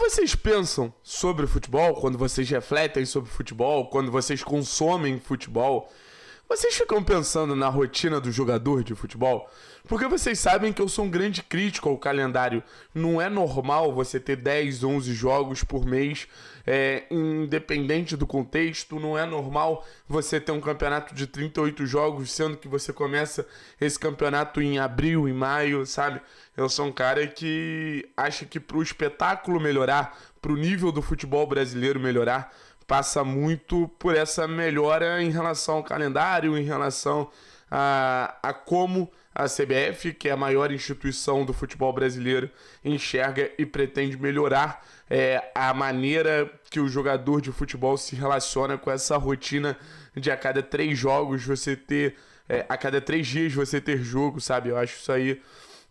vocês pensam sobre futebol, quando vocês refletem sobre futebol, quando vocês consomem futebol, vocês ficam pensando na rotina do jogador de futebol? Porque vocês sabem que eu sou um grande crítico ao calendário. Não é normal você ter 10, 11 jogos por mês, é, independente do contexto. Não é normal você ter um campeonato de 38 jogos, sendo que você começa esse campeonato em abril, em maio, sabe? Eu sou um cara que acha que para o espetáculo melhorar, para o nível do futebol brasileiro melhorar, passa muito por essa melhora em relação ao calendário, em relação a, a como a CBF, que é a maior instituição do futebol brasileiro, enxerga e pretende melhorar é, a maneira que o jogador de futebol se relaciona com essa rotina de a cada três jogos você ter. É, a cada três dias você ter jogo, sabe? Eu acho isso aí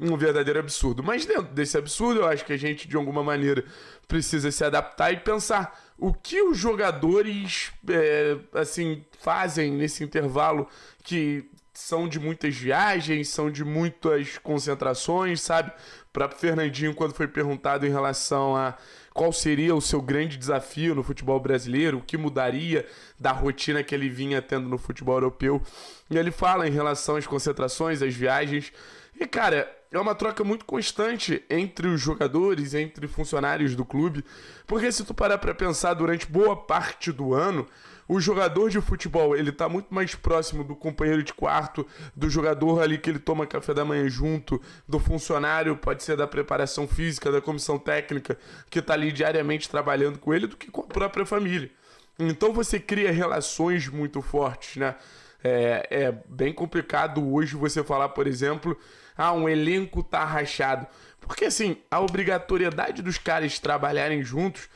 um verdadeiro absurdo. Mas dentro desse absurdo, eu acho que a gente, de alguma maneira, precisa se adaptar e pensar o que os jogadores é, assim fazem nesse intervalo que são de muitas viagens, são de muitas concentrações, sabe? Para Fernandinho, quando foi perguntado em relação a qual seria o seu grande desafio no futebol brasileiro, o que mudaria da rotina que ele vinha tendo no futebol europeu, e ele fala em relação às concentrações, às viagens. E cara, é uma troca muito constante entre os jogadores, entre funcionários do clube, porque se tu parar para pensar durante boa parte do ano, o jogador de futebol, ele tá muito mais próximo do companheiro de quarto, do jogador ali que ele toma café da manhã junto, do funcionário, pode ser da preparação física, da comissão técnica, que tá ali diariamente trabalhando com ele, do que com a própria família. Então você cria relações muito fortes, né? é, é bem complicado hoje você falar, por exemplo, ah, um elenco tá rachado. Porque assim, a obrigatoriedade dos caras trabalharem juntos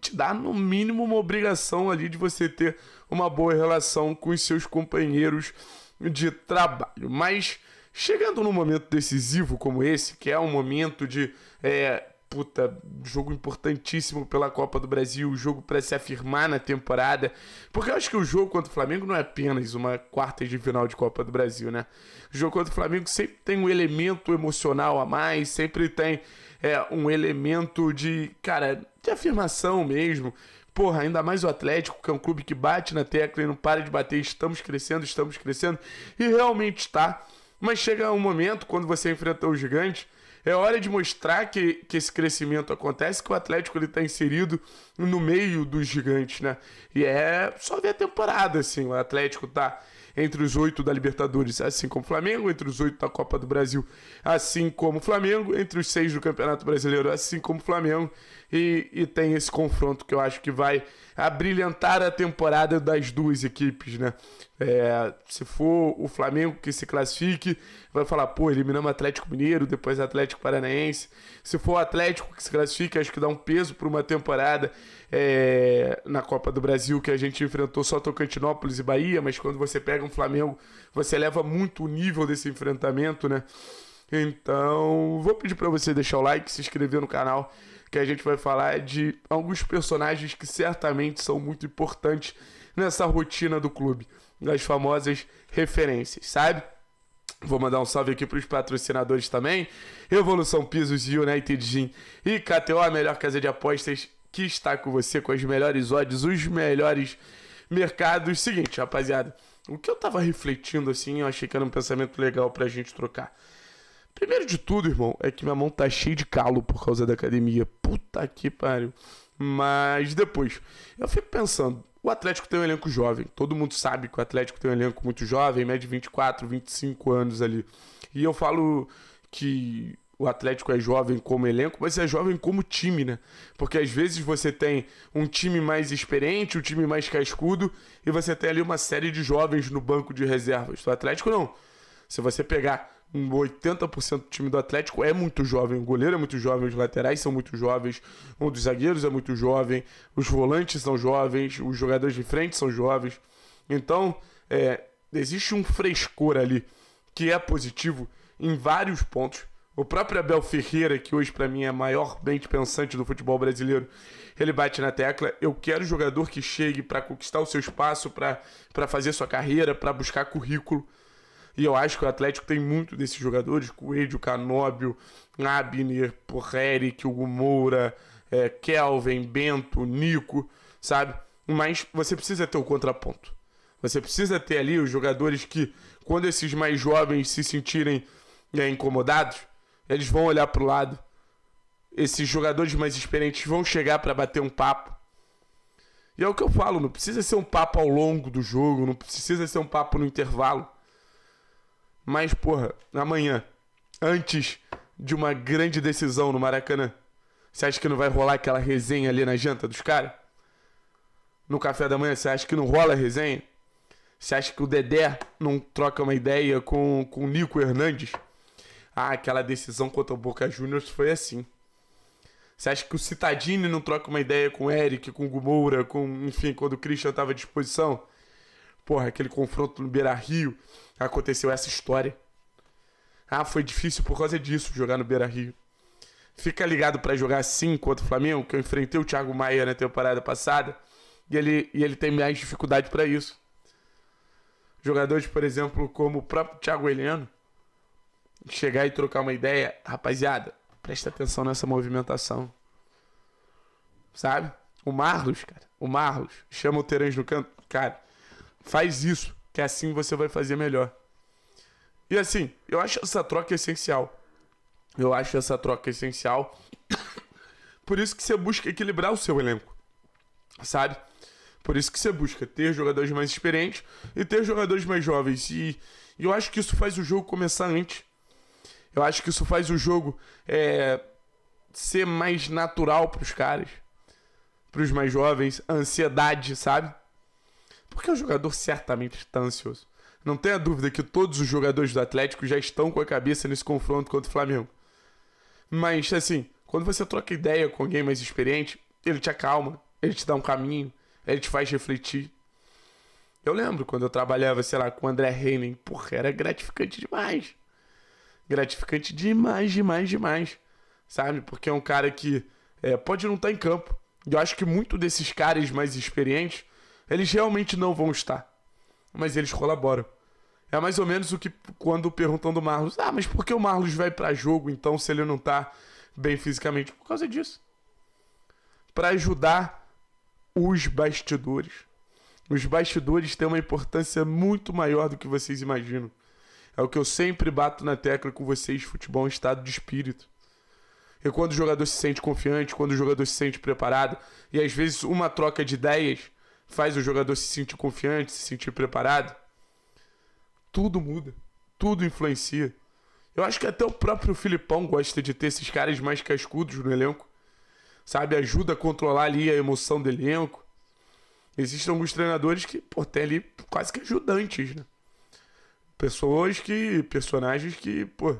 te dá no mínimo uma obrigação ali de você ter uma boa relação com os seus companheiros de trabalho. Mas chegando num momento decisivo como esse, que é um momento de é, puta, jogo importantíssimo pela Copa do Brasil, jogo para se afirmar na temporada. Porque eu acho que o jogo contra o Flamengo não é apenas uma quarta de final de Copa do Brasil, né? O jogo contra o Flamengo sempre tem um elemento emocional a mais, sempre tem é, um elemento de, cara, de afirmação mesmo. Porra, ainda mais o Atlético, que é um clube que bate na tecla e não para de bater. Estamos crescendo, estamos crescendo. E realmente está. Mas chega um momento, quando você enfrenta o gigante, é hora de mostrar que, que esse crescimento acontece, que o Atlético ele tá inserido no meio dos gigantes, né? E é só ver a temporada, assim. O Atlético tá entre os oito da Libertadores, assim como o Flamengo, entre os oito da Copa do Brasil, assim como o Flamengo, entre os seis do Campeonato Brasileiro, assim como o Flamengo, e, e tem esse confronto que eu acho que vai a brilhantar a temporada das duas equipes, né? É, se for o Flamengo que se classifique, vai falar, pô, eliminamos Atlético Mineiro, depois Atlético Paranaense. Se for o Atlético que se classifique, acho que dá um peso para uma temporada é, na Copa do Brasil que a gente enfrentou só Tocantinópolis e Bahia, mas quando você pega um Flamengo, você eleva muito o nível desse enfrentamento, né? Então, vou pedir para você deixar o like, se inscrever no canal que a gente vai falar é de alguns personagens que certamente são muito importantes nessa rotina do clube, das famosas referências, sabe? Vou mandar um salve aqui para os patrocinadores também. Evolução Pisos, United Gym e KTO, a melhor casa de apostas que está com você, com as melhores odds, os melhores mercados. Seguinte, rapaziada, o que eu tava refletindo assim, eu achei que era um pensamento legal para a gente trocar. Primeiro de tudo, irmão, é que minha mão tá cheia de calo por causa da academia. Puta que pariu. Mas depois, eu fico pensando, o Atlético tem um elenco jovem. Todo mundo sabe que o Atlético tem um elenco muito jovem, média de 24, 25 anos ali. E eu falo que o Atlético é jovem como elenco, mas é jovem como time, né? Porque às vezes você tem um time mais experiente, um time mais cascudo, e você tem ali uma série de jovens no banco de reservas. O Atlético, não. Se você pegar 80% do time do Atlético é muito jovem. O goleiro é muito jovem, os laterais são muito jovens, um dos zagueiros é muito jovem, os volantes são jovens, os jogadores de frente são jovens. Então, é, existe um frescor ali que é positivo em vários pontos. O próprio Abel Ferreira, que hoje para mim é a maior mente pensante do futebol brasileiro, ele bate na tecla. Eu quero jogador que chegue para conquistar o seu espaço, para fazer sua carreira, para buscar currículo. E eu acho que o Atlético tem muito desses jogadores: Coelho, Canóbio, Abner, Porreric, Hugo Moura, é, Kelvin, Bento, Nico, sabe? Mas você precisa ter o contraponto. Você precisa ter ali os jogadores que, quando esses mais jovens se sentirem é, incomodados, eles vão olhar para o lado. Esses jogadores mais experientes vão chegar para bater um papo. E é o que eu falo, não precisa ser um papo ao longo do jogo, não precisa ser um papo no intervalo. Mas, porra, amanhã, antes de uma grande decisão no Maracanã, você acha que não vai rolar aquela resenha ali na janta dos caras? No café da manhã, você acha que não rola a resenha? Você acha que o Dedé não troca uma ideia com, com o Nico Hernandes? Ah, aquela decisão contra o Boca Juniors foi assim. Você acha que o Citadini não troca uma ideia com o Eric, com o Gumoura, com, enfim, quando o Christian estava à disposição? porra, aquele confronto no Beira Rio, aconteceu essa história. Ah, foi difícil por causa disso jogar no Beira Rio. Fica ligado para jogar assim contra o Flamengo, que eu enfrentei o Thiago Maia na temporada passada, e ele, e ele tem mais dificuldade para isso. Jogadores, por exemplo, como o próprio Thiago Heleno, chegar e trocar uma ideia, rapaziada, presta atenção nessa movimentação. Sabe? O Marlos, cara, o Marlos, chama o Terence no canto, cara, Faz isso, que assim você vai fazer melhor. E assim, eu acho essa troca essencial. Eu acho essa troca essencial. Por isso que você busca equilibrar o seu elenco. Sabe? Por isso que você busca ter jogadores mais experientes e ter jogadores mais jovens. E, e eu acho que isso faz o jogo começar antes. Eu acho que isso faz o jogo é, ser mais natural para os caras, para os mais jovens. A ansiedade, sabe? Porque o jogador certamente está ansioso. Não tenha dúvida que todos os jogadores do Atlético já estão com a cabeça nesse confronto contra o Flamengo. Mas, assim, quando você troca ideia com alguém mais experiente, ele te acalma, ele te dá um caminho, ele te faz refletir. Eu lembro quando eu trabalhava, sei lá, com o André Heinen, porra, era gratificante demais. Gratificante demais, demais, demais. Sabe? Porque é um cara que é, pode não estar tá em campo. Eu acho que muito desses caras mais experientes eles realmente não vão estar. Mas eles colaboram. É mais ou menos o que quando perguntam do Marlos. Ah, mas por que o Marlos vai para jogo então se ele não tá bem fisicamente? Por causa disso. Para ajudar os bastidores. Os bastidores têm uma importância muito maior do que vocês imaginam. É o que eu sempre bato na tecla com vocês: futebol é um estado de espírito. E quando o jogador se sente confiante, quando o jogador se sente preparado, e às vezes uma troca de ideias faz o jogador se sentir confiante, se sentir preparado. Tudo muda, tudo influencia. Eu acho que até o próprio Filipão gosta de ter esses caras mais cascudos no elenco. Sabe, ajuda a controlar ali a emoção do elenco. Existem alguns treinadores que, pô, tem ali quase que ajudantes, né? Pessoas que. personagens que, pô,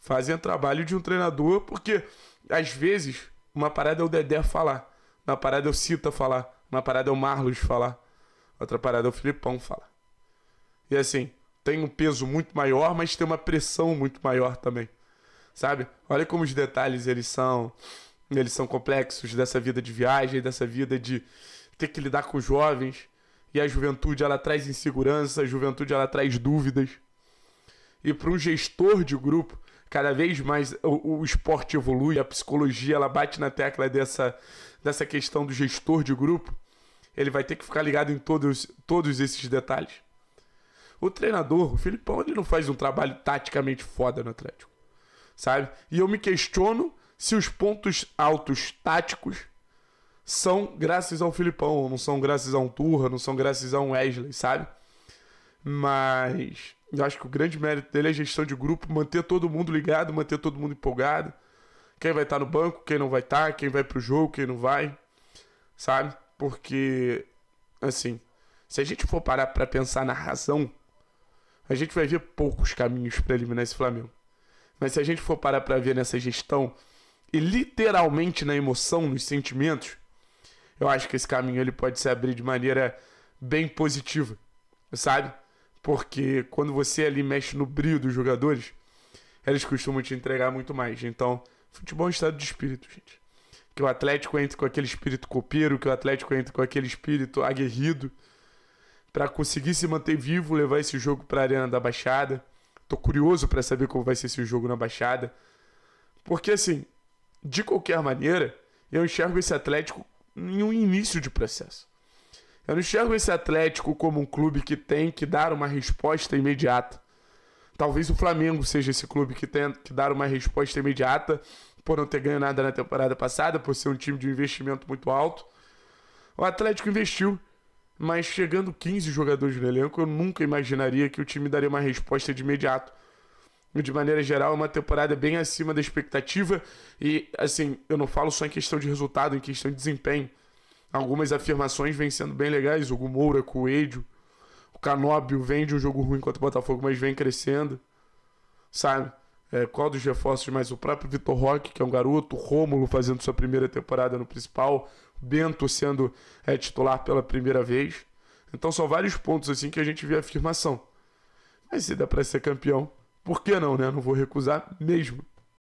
fazem o trabalho de um treinador, porque às vezes uma parada é o Dedé falar, na parada é o Cita falar. Uma parada é o Marlos falar, outra parada é o Filipão falar. E assim, tem um peso muito maior, mas tem uma pressão muito maior também. Sabe? Olha como os detalhes eles são, eles são complexos dessa vida de viagem, dessa vida de ter que lidar com os jovens. E a juventude ela traz insegurança, a juventude ela traz dúvidas. E para um gestor de grupo, Cada vez mais o, o esporte evolui, a psicologia ela bate na tecla dessa, dessa questão do gestor de grupo. Ele vai ter que ficar ligado em todos, todos esses detalhes. O treinador, o Filipão, ele não faz um trabalho taticamente foda no Atlético. Sabe? E eu me questiono se os pontos altos táticos são graças ao Filipão, não são graças a um Turra, não são graças a um Wesley, sabe? Mas eu acho que o grande mérito dele é a gestão de grupo, manter todo mundo ligado, manter todo mundo empolgado. Quem vai estar tá no banco, quem não vai estar, tá, quem vai pro jogo, quem não vai. Sabe? Porque, assim, se a gente for parar para pensar na razão, a gente vai ver poucos caminhos para eliminar esse Flamengo. Mas se a gente for parar para ver nessa gestão e literalmente na emoção, nos sentimentos, eu acho que esse caminho ele pode se abrir de maneira bem positiva, sabe? porque quando você ali mexe no brilho dos jogadores, eles costumam te entregar muito mais. Então, futebol é um estado de espírito, gente. Que o Atlético entre com aquele espírito copeiro, que o Atlético entre com aquele espírito aguerrido, para conseguir se manter vivo, levar esse jogo para a Arena da Baixada. Tô curioso para saber como vai ser esse jogo na Baixada. Porque, assim, de qualquer maneira, eu enxergo esse Atlético em um início de processo. Eu não enxergo esse Atlético como um clube que tem que dar uma resposta imediata. Talvez o Flamengo seja esse clube que tem que dar uma resposta imediata por não ter ganho nada na temporada passada, por ser um time de investimento muito alto. O Atlético investiu, mas chegando 15 jogadores no elenco, eu nunca imaginaria que o time daria uma resposta de imediato. De maneira geral, é uma temporada bem acima da expectativa e, assim, eu não falo só em questão de resultado, em questão de desempenho. Algumas afirmações vêm sendo bem legais. O Moura, Coelho. O Canóbio vem de um jogo ruim contra o Botafogo, mas vem crescendo. Sabe? É, qual dos reforços mais? O próprio Vitor Roque, que é um garoto. O Rômulo fazendo sua primeira temporada no principal. Bento sendo é, titular pela primeira vez. Então são vários pontos assim que a gente vê afirmação. Mas se dá para ser campeão, por que não, né? Não vou recusar mesmo.